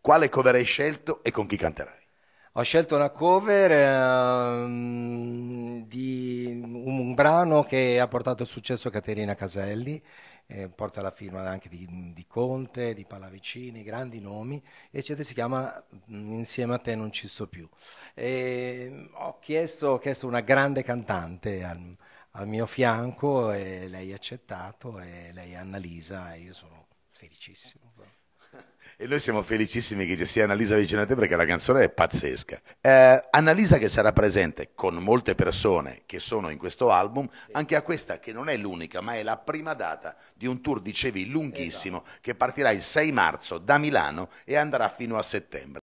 Quale cover hai scelto e con chi canterai? Ho scelto una cover eh, di un brano che ha portato il successo Caterina Caselli, eh, porta la firma anche di, di, Conte, di Pallavicini, grandi nomi, eccetera, si chiama mm, Insieme a te non ci sto più. E ehm, ho, chiesto, ho chiesto una grande cantante al, al mio fianco e lei ha accettato, e lei è Annalisa e io sono felicissimo. E noi siamo felicissimi che ci sia Annalisa vicino a te perché la canzone è pazzesca. Eh, Annalisa che sarà presente con molte persone che sono in questo album, anche a questa che non è l'unica, ma è la prima data di un tour, dicevi, lunghissimo, esatto. che partirà il 6 marzo da Milano e andrà fino a settembre.